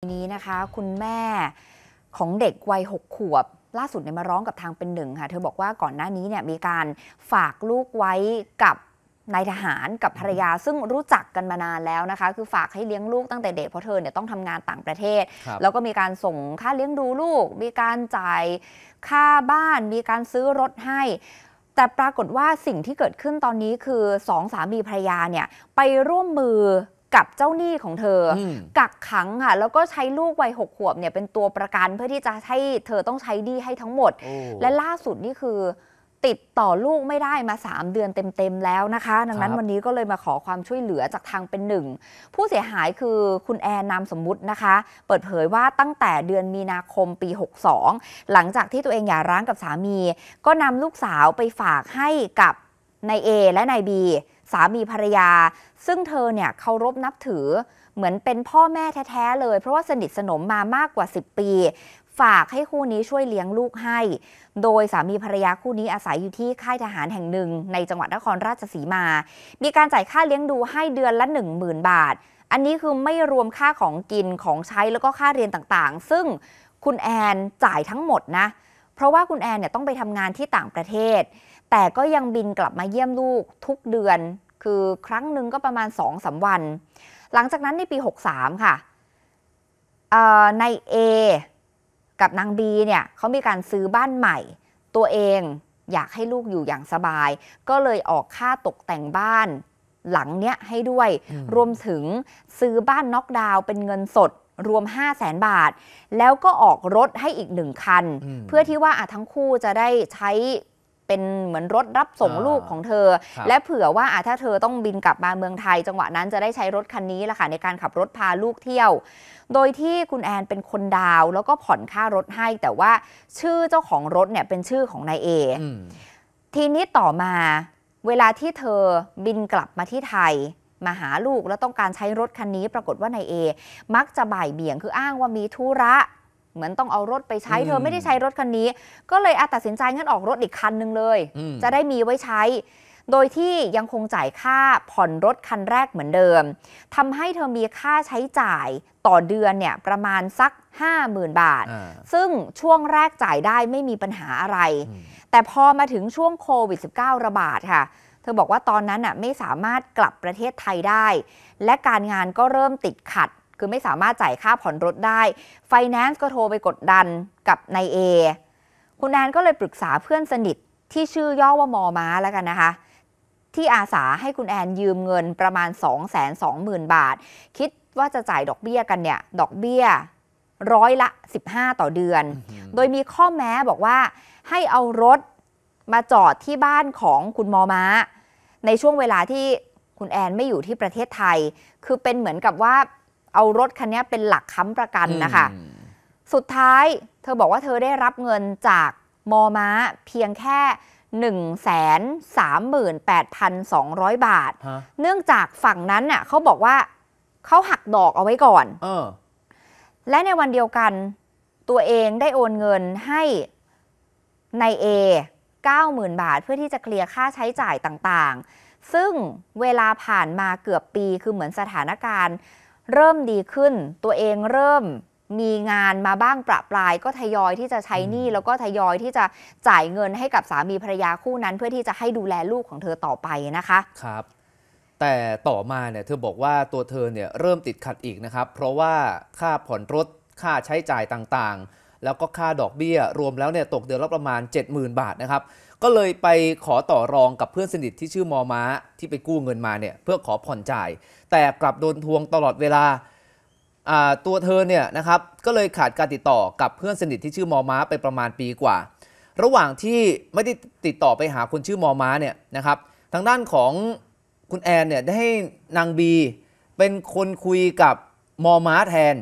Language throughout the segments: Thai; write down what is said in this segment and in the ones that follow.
นี้นะคะ คุณแม่ของเด็กวัยหกขวบ ล่าสุดเนี่ยมาร้องกับทางเป็นหนึ่งค่ะเธอบอกว่าก่อนหน้านี้เนี่ยมีการฝากลูกไว้กับนายทหารกับภรรยา ซึ่งรู้จักกันมานานแล้วนะคะคือฝากให้เลี้ยงลูกตั้งแต่เด็กเพราะเธอเนี่ยต้องทำงานต่างประเทศ แล้วก็มีการส่งค่าเลี้ยงดูลูก มีการจ่ายค่าบ้านมีการซื้อรถให้ แต่ปรากฏว่าสิ่งที่เกิดขึ้นตอนนี้คือสองสามีภรรยาเนี่ยไปร่วมมือกับเจ้าหนี้ของเธอกักขังค่ะแล้วก็ใช้ลูกวัยหกขวบเนี่ยเป็นตัวประกันเพื่อที่จะให้เธอต้องใช้หนี้ให้ทั้งหมด และล่าสุดนี่คือติดต่อลูกไม่ได้มา 3 เดือนเต็ม ๆ แล้วนะคะ ดังนั้นวันนี้ก็เลยมาขอความช่วยเหลือจากทางเป็นหนึ่งผู้เสียหายคือคุณแอนนามสมมุตินะคะ เปิดเผยว่าตั้งแต่เดือนมีนาคมปี 62 หลังจากที่ตัวเองหย่าร้างกับสามี ก็นำลูกสาวไปฝากให้กับนายเอและนายบีสามีภรรยาซึ่งเธอเนี่ยเคารพนับถือเหมือนเป็นพ่อแม่แท้ ๆ เลย เพราะว่าสนิทสนมมามากกว่า 10 ปี ฝากให้คู่นี้ช่วยเลี้ยงลูกให้ โดยสามีภรรยาคู่นี้อาศัยอยู่ที่ค่ายทหารแห่งหนึ่ง ในจังหวัดนครราชสีมา มีการจ่ายค่าเลี้ยงดูให้เดือนละ 10,000 บาท อันนี้คือไม่รวมค่าของกินของใช้แล้วก็ค่าเรียนต่างๆ ซึ่งคุณแอนจ่ายทั้งหมดนะ เพราะว่าคุณแอนเนี่ยต้องไปทำงานที่ต่างประเทศแต่ก็ยังบินกลับมาเยี่ยมลูกทุกเดือน คือครั้งหนึ่งก็ประมาณ2อสาวัน หลังจากนั้นในปี 63 ค่ะ ในเอกับนางบีเนี่ยเขามีการซื้อบ้านใหม่ ตัวเองอยากให้ลูกอยู่อย่างสบาย ก็เลยออกค่าตกแต่งบ้านหลังเนี้ยให้ด้วย รวมถึงซื้อบ้านน็อกดาวน์เป็นเงินสด รวม 5 0 0แสนบาท แล้วก็ออกรถให้อีกหนึ่งคัน เพื่อที่ว่าทั้งคู่จะได้ใช้เป็นเหมือนรถรับส่งลูกของเธอ และเผื่อว่าถ้าเธอต้องบินกลับมาเมืองไทย จังหวะนั้นจะได้ใช้รถคันนี้ละค่ะในการขับรถพาลูกเที่ยว โดยที่คุณแอนเป็นคนดาวแล้วก็ผ่อนค่ารถให้ แต่ว่าชื่อเจ้าของรถเนี่ยเป็นชื่อของนายเอทีนี้ต่อมาเวลาที่เธอบินกลับมาที่ไทยมาหาลูกแล้วต้องการใช้รถคันนี้ ปรากฏว่านายเอมักจะบ่ายเบี่ยงคืออ้างว่ามีธุระเหมือนต้องเอารถไปใช้เธอไม่ได้ใช้รถคันนี้ ก็เลยอาตัดสินใจงั้นออกรถอีกคันหนึ่งเลย จะได้มีไว้ใช้ โดยที่ยังคงจ่ายค่าผ่อนรถคันแรกเหมือนเดิมทำให้เธอมีค่าใช้จ่ายต่อเดือนเนี่ยประมาณสัก 50,000 บาท ซึ่งช่วงแรกจ่ายได้ไม่มีปัญหาอะไรแต่พอมาถึงช่วงโควิด -19 ระบาดค่ะ เธอบอกว่าตอนนั้นน่ะไม่สามารถกลับประเทศไทยได้ และการงานก็เริ่มติดขัดคือไม่สามารถจ่ายค่าผ่อนรถได้ ไฟแนนซ์ก็โทรไปกดดันกับนายเอ คุณแอนก็เลยปรึกษาเพื่อนสนิทที่ชื่อย่อว่ามอม้าแล้วกันนะคะ ที่อาสาให้คุณแอนยืมเงินประมาณ 2 2 0 0 0 0 บาท คิดว่าจะจ่ายดอกเบี้ยกันเนี่ย ดอกเบี้ยร้อยละ 15 ต่อเดือน โดยมีข้อแม้บอกว่าให้เอารถมาจอดที่บ้านของคุณมอม้า ในช่วงเวลาที่คุณแอนไม่อยู่ที่ประเทศไทย คือเป็นเหมือนกับว่าเอารถคันนี้เป็นหลักค้ำประกันนะคะ สุดท้ายเธอบอกว่าเธอได้รับเงินจากมอม้าเพียงแค่ 138,200 บาท เนื่องจากฝั่งนั้นน่ะเขาบอกว่าเขาหักดอกเอาไว้ก่อนออและในวันเดียวกันตัวเองได้โอนเงินให้ในเอ90,000 บาทเพื่อที่จะเคลียร์ค่าใช้จ่ายต่างๆ ซึ่งเวลาผ่านมาเกือบปีคือเหมือนสถานการณ์เริ่มดีขึ้นตัวเองเริ่มมีงานมาบ้างประปราย ก็ทยอยที่จะใช้นี่แล้วก็ทยอยที่จะจ่ายเงินให้กับสามีภรรยาคู่นั้น เพื่อที่จะให้ดูแลลูกของเธอต่อไปนะคะครับแต่ต่อมาเนี่ยเธอบอกว่าตัวเธอเนี่ยเริ่มติดขัดอีกนะครับ เพราะว่าค่าผ่อนรถค่าใช้จ่ายต่าง ๆแล้วก็ค่าดอกเบี้ย รวมแล้วเนี่ยตกเดือนละประมาณ 70,000 บาทนะครับก็เลยไปขอต่อรองกับเพื่อนสนิทที่ชื่อมอม้าที่ไปกู้เงินมาเนี่ยเพื่อขอผ่อนจ่ายแต่กลับโดนทวงตลอดเวลาตัวเธอเนี่ยนะครับก็เลยขาดการติดต่อกับเพื่อนสนิทที่ชื่อมอม้าไปประมาณปีกว่า ระหว่างที่ไม่ได้ติดต่อไปหาคนชื่อมอม้าเนี่ยนะครับทางด้านของคุณแอนเนี่ยได้ให้นางบีเป็นคนคุยกับมอม้าแทน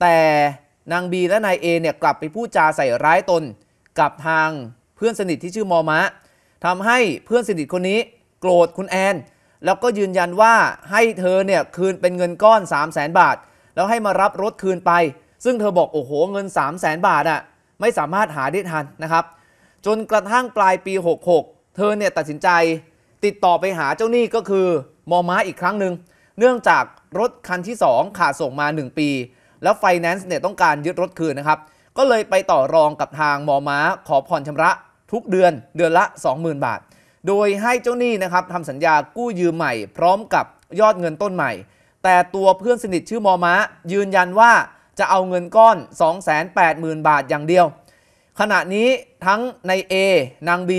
แต่นางบีและนายเอเนี่ยกลับไปพูดจาใส่ร้ายตน กับทางเพื่อนสนิทที่ชื่อมอมะทำให้เพื่อนสนิทคนนี้ โกรธคุณแอน แล้วก็ยืนยันว่าให้เธอเนี่ยคืนเป็นเงินก้อน3 0 0แสนบาท แล้วให้มารับรถคืนไป ซึ่งเธอบอกโอ้โหเงิน 3 0 0แสนบาทอะไม่สามารถหาได้ทันนะครับ จนกระทั่งปลายปี 66 เธอเนี่ยตัดสินใจติดต่อไปหาเจ้าหนี้ก็คือ มอมะอีกครั้งหนึ่งเนื่องจากรถคันที่ 2ขาดส่งมา 1 ปีแล้วไฟแนนซ์เนี่ยต้องการยึดรถคืนนะครับ ก็เลยไปต่อรองกับทางมอม้า ขอผ่อนชำระทุกเดือนเดือนละ 20,000 บาท โดยให้เจ้าหนี้นะครับทำสัญญากู้ยืมใหม่ พร้อมกับยอดเงินต้นใหม่ แต่ตัวเพื่อนสนิทชื่อมอม้ายืนยันว่าจะเอาเงินก้อน 280,000 บาทอย่างเดียว ขณะนี้ทั้งใน A นาง B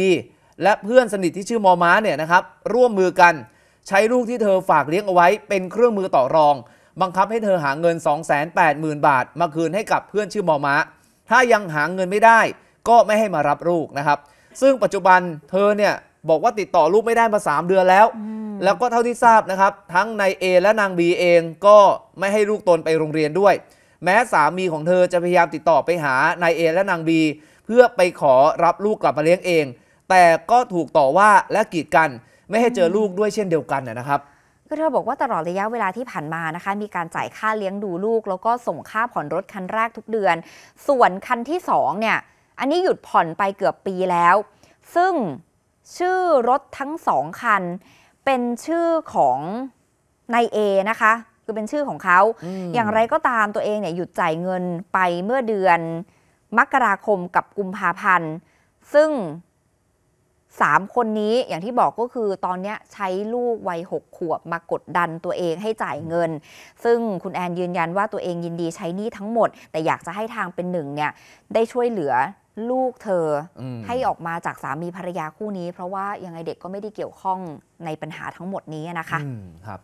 และเพื่อนสนิทที่ชื่อมอม้าเนี่ยนะครับร่วมมือกัน ใช้ลูกที่เธอฝากเลี้ยงเอาไว้เป็นเครื่องมือต่อรองบังคับให้เธอหาเงิน 280,000 บาท มาคืนให้กับเพื่อนชื่อมอมะถ้ายังหาเงินไม่ได้ ก็ไม่ให้มารับลูกนะครับ ซึ่งปัจจุบันเธอเนี่ยบอกว่าติดต่อลูกไม่ได้มา 3 เดือนแล้ว แล้วก็เท่าที่ทราบนะครับ ทั้งนายเอและนางบีเองก็ไม่ให้ลูกตนไปโรงเรียนด้วย แม้สามีของเธอจะพยายามติดต่อไปหานายเอและนางบีเพื่อไปขอรับลูกกลับมาเลี้ยงเอง แต่ก็ถูกต่อว่าและกีดกันไม่ให้เจอลูกด้วยเช่นเดียวกันนะครับคือเธอบอกว่าตลอดระยะเวลาที่ผ่านมานะคะ มีการจ่ายค่าเลี้ยงดูลูก แล้วก็ส่งค่าผ่อนรถคันแรกทุกเดือน ส่วนคันที่สองเนี่ยอันนี้หยุดผ่อนไปเกือบปีแล้ว ซึ่งชื่อรถทั้งสองคัน เป็นชื่อของนายเอนะคะคือเป็นชื่อของเขาออย่างไรก็ตามตัวเองเนี่ยหยุดจ่ายเงินไปเมื่อเดือนมกราคมกับกุมภาพันธ์ ซึ่ง3 คนนี้อย่างที่บอกก็คือตอนนี้ใช้ลูกวัย 6 ขวบมากดดันตัวเองให้จ่ายเงิน ซึ่งคุณแอนยืนยันว่าตัวเองยินดีใช้หนี้ทั้งหมด แต่อยากจะให้ทางเป็นหนึ่งเนี่ยได้ช่วยเหลือลูกเธออให้ออกมาจากสามีภรรยาคู่นี้เพราะว่ายังไงเด็กก็ไม่ได้เกี่ยวข้องในปัญหาทั้งหมดนี้นะคะครับ